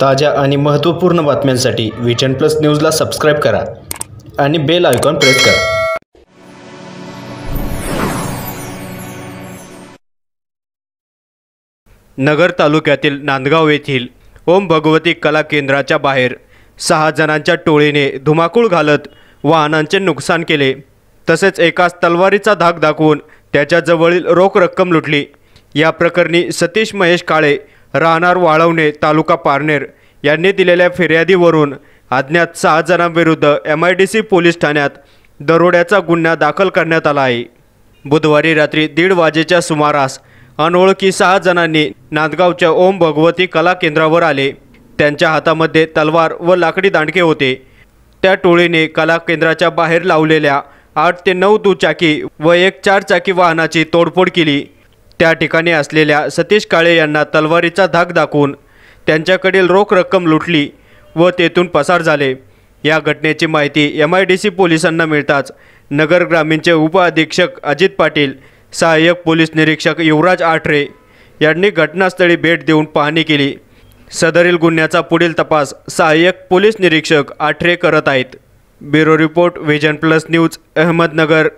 ताज्या आणि महत्त्वपूर्ण बातम्यांसाठी विजन प्लस न्यूजला सबस्क्राईब करा आणि बेल आयकॉन प्रेस करा नगर तालुक्यातील नांदगाव येथील ओम भगवती कला केंद्राच्या बाहेर सहा जणांच्या टोळीने धुमाकूळ घालत वाहनांचे नुकसान केले तसेच एकाच तलवारीचा धाक दाखवून त्याच्याजवळील रोख रक्कम लुटली या प्रकरणी सतीश महेश काळे राहणार वाळवणे तालुका पारनेर यांनी दिलेल्या फिर्यादीवरून अज्ञात सहा जणांविरुद्ध M I D C police ठाण्यात दरोड्याचा गुन्हा दाखल करण्यात आला आहे बुधवारी रात्री दीड वाजेच्या सुमारास अनोळखी सहा जणांनी नांदगावच्या ओम भगवती कला केंद्रावर आले त्यांच्या हातामध्ये तलवार व लाकडी दांडके होते त्या टोळीने कला केंद्राच्या बाहेर लावलेल्या आठ ते नऊ दुचाकी व एक चारचाकी वाहनाची तोडफोड केली त्या ठिकाणी असलेल्या सतीश काळे यांना तलवारीचा धाक दाखवून त्यांच्याकडील रोख रक्कम लुटली व तेथून पसार झाले या घटनेची माहिती एम आय डी सी पोलिसांना मिळताच नगर ग्रामीणचे उपअधीक्षक अजित पाटील सहाय्यक पोलीस निरीक्षक युवराज आठरे यांनी घटनास्थळी भेट देऊन पाहणी केली सदरील गुन्ह्याचा पुढील तपास सहाय्यक पोलीस निरीक्षक आठरे करत आहेत bureau report vision plus news Ahmednagar